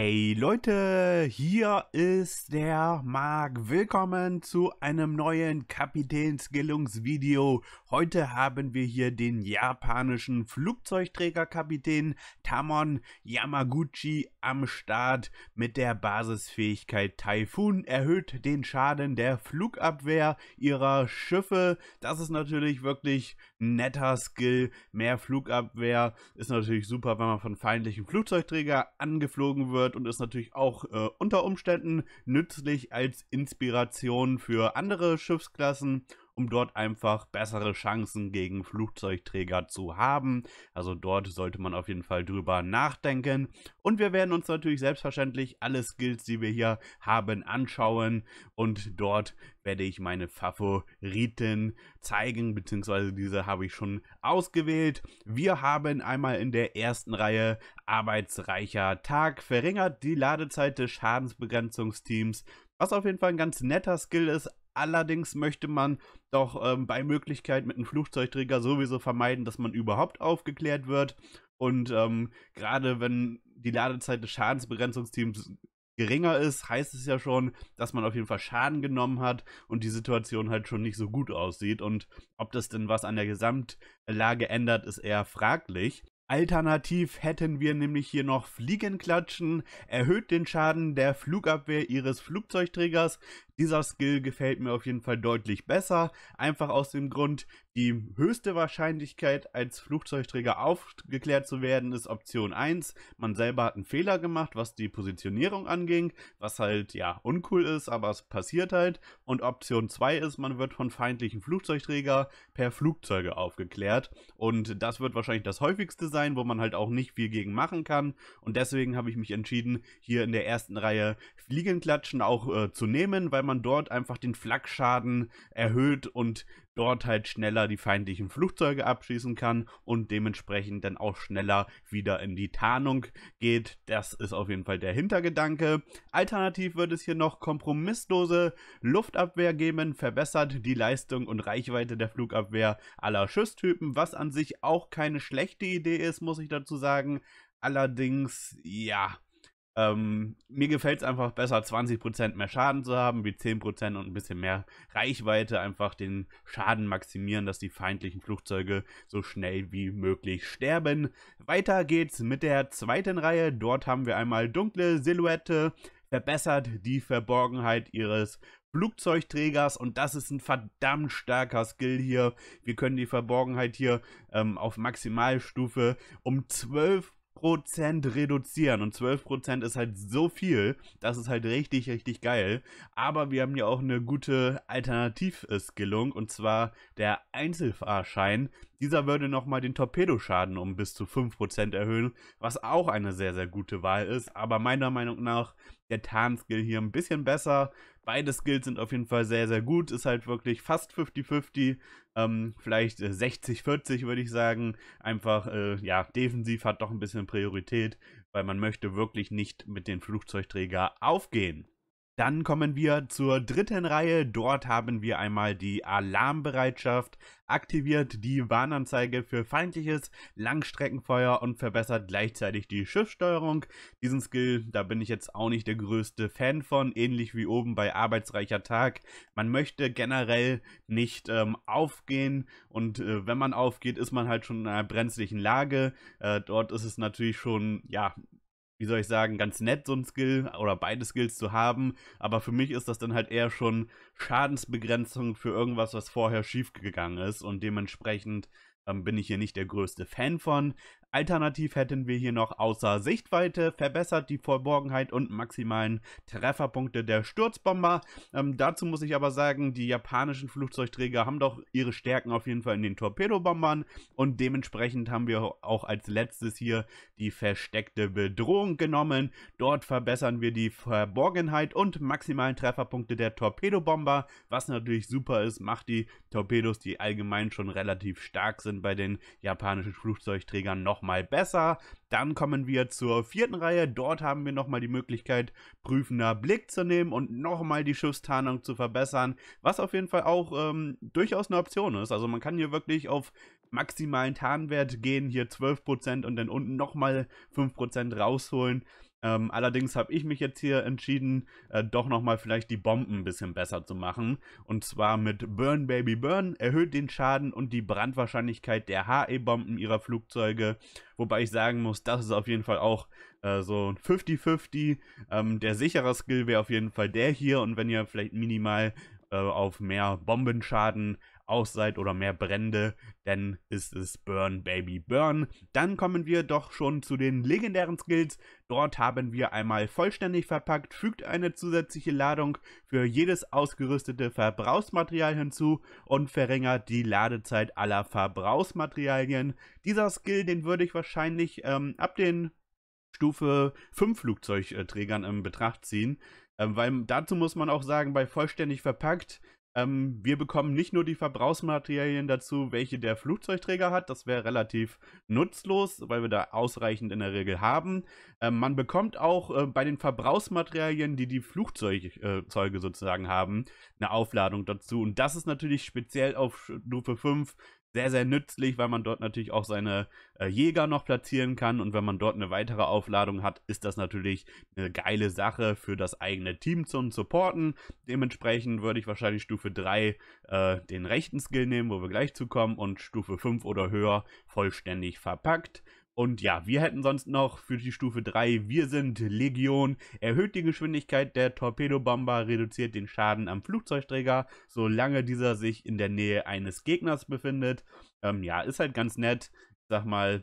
Hey Leute, hier ist der Marc. Willkommen zu einem neuen Kapitänsgillungsvideo. Heute haben wir hier den japanischen Flugzeugträgerkapitän Tamon Yamaguchi am Start. Mit der Basisfähigkeit Typhoon. erhöht den Schaden der Flugabwehr ihrer Schiffe. Das ist natürlich wirklich ein netter Skill. Mehr Flugabwehr ist natürlich super, wenn man von feindlichen Flugzeugträgern angeflogen wird wird und ist natürlich auch äh, unter Umständen nützlich als Inspiration für andere Schiffsklassen um dort einfach bessere Chancen gegen Flugzeugträger zu haben. Also dort sollte man auf jeden Fall drüber nachdenken. Und wir werden uns natürlich selbstverständlich alle Skills, die wir hier haben, anschauen. Und dort werde ich meine Favoriten zeigen, beziehungsweise diese habe ich schon ausgewählt. Wir haben einmal in der ersten Reihe Arbeitsreicher Tag verringert die Ladezeit des Schadensbegrenzungsteams was auf jeden Fall ein ganz netter Skill ist, Allerdings möchte man doch ähm, bei Möglichkeit mit einem Flugzeugträger sowieso vermeiden, dass man überhaupt aufgeklärt wird. Und ähm, gerade wenn die Ladezeit des Schadensbegrenzungsteams geringer ist, heißt es ja schon, dass man auf jeden Fall Schaden genommen hat und die Situation halt schon nicht so gut aussieht. Und ob das denn was an der Gesamtlage ändert, ist eher fraglich. Alternativ hätten wir nämlich hier noch Fliegenklatschen, erhöht den Schaden der Flugabwehr ihres Flugzeugträgers, dieser Skill gefällt mir auf jeden Fall deutlich besser, einfach aus dem Grund, die höchste Wahrscheinlichkeit, als Flugzeugträger aufgeklärt zu werden, ist Option 1. Man selber hat einen Fehler gemacht, was die Positionierung anging, was halt ja uncool ist, aber es passiert halt. Und Option 2 ist, man wird von feindlichen Flugzeugträger per Flugzeuge aufgeklärt. Und das wird wahrscheinlich das häufigste sein, wo man halt auch nicht viel gegen machen kann. Und deswegen habe ich mich entschieden, hier in der ersten Reihe Fliegenklatschen auch äh, zu nehmen, weil man man dort einfach den Flakschaden erhöht und dort halt schneller die feindlichen Flugzeuge abschießen kann und dementsprechend dann auch schneller wieder in die Tarnung geht. Das ist auf jeden Fall der Hintergedanke. Alternativ wird es hier noch kompromisslose Luftabwehr geben, verbessert die Leistung und Reichweite der Flugabwehr aller Schusstypen, was an sich auch keine schlechte Idee ist, muss ich dazu sagen. Allerdings, ja, ähm, mir gefällt es einfach besser, 20% mehr Schaden zu haben, wie 10% und ein bisschen mehr Reichweite, einfach den Schaden maximieren, dass die feindlichen Flugzeuge so schnell wie möglich sterben. Weiter geht's mit der zweiten Reihe. Dort haben wir einmal dunkle Silhouette, verbessert die Verborgenheit ihres Flugzeugträgers und das ist ein verdammt starker Skill hier. Wir können die Verborgenheit hier ähm, auf Maximalstufe um 12 12% reduzieren. Und 12% ist halt so viel. Das ist halt richtig, richtig geil. Aber wir haben ja auch eine gute Alternativskillung. Und zwar der Einzelfahrschein. Dieser würde nochmal den Torpedoschaden um bis zu 5% erhöhen, was auch eine sehr, sehr gute Wahl ist. Aber meiner Meinung nach der Tarnskill hier ein bisschen besser. Beide Skills sind auf jeden Fall sehr, sehr gut. Ist halt wirklich fast 50-50. Ähm, vielleicht 60-40 äh, würde ich sagen. Einfach, äh, ja, defensiv hat doch ein bisschen Priorität, weil man möchte wirklich nicht mit den Flugzeugträger aufgehen. Dann kommen wir zur dritten Reihe. Dort haben wir einmal die Alarmbereitschaft aktiviert, die Warnanzeige für feindliches Langstreckenfeuer und verbessert gleichzeitig die Schiffssteuerung. Diesen Skill, da bin ich jetzt auch nicht der größte Fan von, ähnlich wie oben bei Arbeitsreicher Tag. Man möchte generell nicht ähm, aufgehen und äh, wenn man aufgeht, ist man halt schon in einer brenzlichen Lage. Äh, dort ist es natürlich schon, ja, wie soll ich sagen, ganz nett, so ein Skill oder beide Skills zu haben. Aber für mich ist das dann halt eher schon Schadensbegrenzung für irgendwas, was vorher schiefgegangen ist. Und dementsprechend ähm, bin ich hier nicht der größte Fan von. Alternativ hätten wir hier noch außer Sichtweite, verbessert die Verborgenheit und maximalen Trefferpunkte der Sturzbomber. Ähm, dazu muss ich aber sagen, die japanischen Flugzeugträger haben doch ihre Stärken auf jeden Fall in den Torpedobombern und dementsprechend haben wir auch als letztes hier die versteckte Bedrohung genommen. Dort verbessern wir die Verborgenheit und maximalen Trefferpunkte der Torpedobomber, was natürlich super ist, macht die Torpedos, die allgemein schon relativ stark sind bei den japanischen Flugzeugträgern noch nochmal besser. Dann kommen wir zur vierten Reihe. Dort haben wir nochmal die Möglichkeit, prüfender Blick zu nehmen und nochmal die Schiffstarnung zu verbessern, was auf jeden Fall auch ähm, durchaus eine Option ist. Also man kann hier wirklich auf maximalen Tarnwert gehen, hier 12% und dann unten nochmal 5% rausholen. Ähm, allerdings habe ich mich jetzt hier entschieden, äh, doch nochmal vielleicht die Bomben ein bisschen besser zu machen. Und zwar mit Burn Baby Burn erhöht den Schaden und die Brandwahrscheinlichkeit der HE-Bomben ihrer Flugzeuge. Wobei ich sagen muss, das ist auf jeden Fall auch äh, so 50-50. Ähm, der sichere Skill wäre auf jeden Fall der hier. Und wenn ihr vielleicht minimal äh, auf mehr Bombenschaden aus seid oder mehr Brände, dann ist es Burn Baby Burn. Dann kommen wir doch schon zu den legendären Skills. Dort haben wir einmal vollständig verpackt, fügt eine zusätzliche Ladung für jedes ausgerüstete Verbrauchsmaterial hinzu und verringert die Ladezeit aller Verbrauchsmaterialien. Dieser Skill, den würde ich wahrscheinlich ähm, ab den Stufe 5 Flugzeugträgern in Betracht ziehen. Ähm, weil dazu muss man auch sagen, bei vollständig verpackt ähm, wir bekommen nicht nur die Verbrauchsmaterialien dazu, welche der Flugzeugträger hat. Das wäre relativ nutzlos, weil wir da ausreichend in der Regel haben. Ähm, man bekommt auch äh, bei den Verbrauchsmaterialien, die die Flugzeuge äh, sozusagen haben, eine Aufladung dazu. Und das ist natürlich speziell auf Stufe 5 sehr, sehr nützlich, weil man dort natürlich auch seine äh, Jäger noch platzieren kann. Und wenn man dort eine weitere Aufladung hat, ist das natürlich eine geile Sache für das eigene Team zum Supporten. Dementsprechend würde ich wahrscheinlich Stufe 3 äh, den rechten Skill nehmen, wo wir gleich zukommen, und Stufe 5 oder höher vollständig verpackt. Und ja, wir hätten sonst noch für die Stufe 3, wir sind Legion, erhöht die Geschwindigkeit der Torpedobomber, reduziert den Schaden am Flugzeugträger, solange dieser sich in der Nähe eines Gegners befindet. Ähm, ja, ist halt ganz nett. Ich sag mal,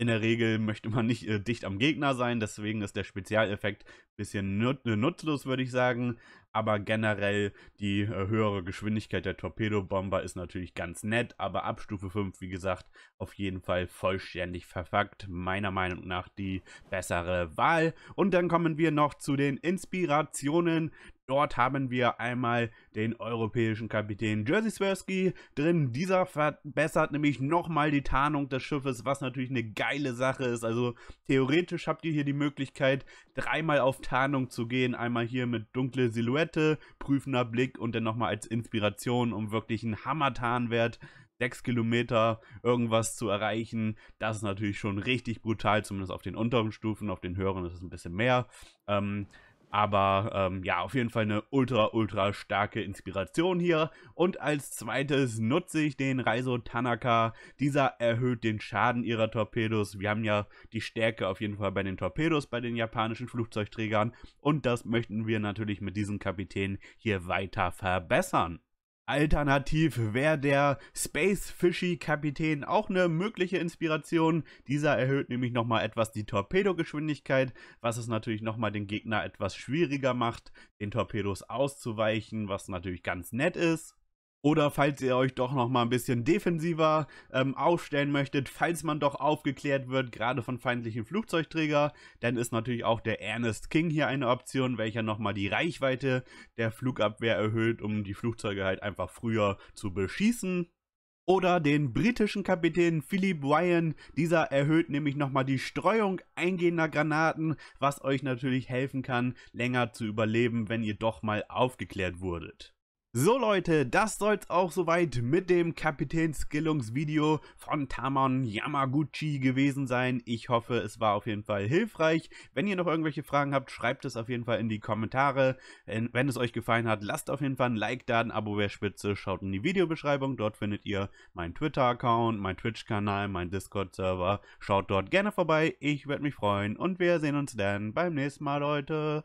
in der Regel möchte man nicht äh, dicht am Gegner sein, deswegen ist der Spezialeffekt ein bisschen nut nutzlos, würde ich sagen aber generell die äh, höhere Geschwindigkeit der Torpedobomber ist natürlich ganz nett, aber ab Stufe 5, wie gesagt, auf jeden Fall vollständig verfuckt. Meiner Meinung nach die bessere Wahl. Und dann kommen wir noch zu den Inspirationen. Dort haben wir einmal den europäischen Kapitän Jerzy Swirsky drin. Dieser verbessert nämlich nochmal die Tarnung des Schiffes, was natürlich eine geile Sache ist. Also theoretisch habt ihr hier die Möglichkeit, dreimal auf Tarnung zu gehen. Einmal hier mit dunkle Silhouette Silhouette, prüfender Blick und dann nochmal als Inspiration, um wirklich einen hammer Hammertarnwert 6 Kilometer irgendwas zu erreichen. Das ist natürlich schon richtig brutal, zumindest auf den unteren Stufen. Auf den höheren ist es ein bisschen mehr. Ähm, aber ähm, ja, auf jeden Fall eine ultra, ultra starke Inspiration hier. Und als zweites nutze ich den Raizo Tanaka. Dieser erhöht den Schaden ihrer Torpedos. Wir haben ja die Stärke auf jeden Fall bei den Torpedos, bei den japanischen Flugzeugträgern. Und das möchten wir natürlich mit diesem Kapitän hier weiter verbessern. Alternativ wäre der Space Fishy Kapitän auch eine mögliche Inspiration. Dieser erhöht nämlich nochmal etwas die Torpedogeschwindigkeit, was es natürlich nochmal den Gegner etwas schwieriger macht, den Torpedos auszuweichen, was natürlich ganz nett ist. Oder falls ihr euch doch noch mal ein bisschen defensiver ähm, aufstellen möchtet, falls man doch aufgeklärt wird, gerade von feindlichen Flugzeugträgern, dann ist natürlich auch der Ernest King hier eine Option, welcher noch mal die Reichweite der Flugabwehr erhöht, um die Flugzeuge halt einfach früher zu beschießen oder den britischen Kapitän Philip Ryan. Dieser erhöht nämlich nochmal die Streuung eingehender Granaten, was euch natürlich helfen kann, länger zu überleben, wenn ihr doch mal aufgeklärt wurdet. So Leute, das soll's auch soweit mit dem Kapitänskillungsvideo von Tamon Yamaguchi gewesen sein. Ich hoffe, es war auf jeden Fall hilfreich. Wenn ihr noch irgendwelche Fragen habt, schreibt es auf jeden Fall in die Kommentare. Wenn es euch gefallen hat, lasst auf jeden Fall ein Like da, ein Abo wäre spitze. Schaut in die Videobeschreibung, dort findet ihr meinen Twitter-Account, meinen Twitch-Kanal, meinen Discord-Server. Schaut dort gerne vorbei, ich würde mich freuen und wir sehen uns dann beim nächsten Mal, Leute.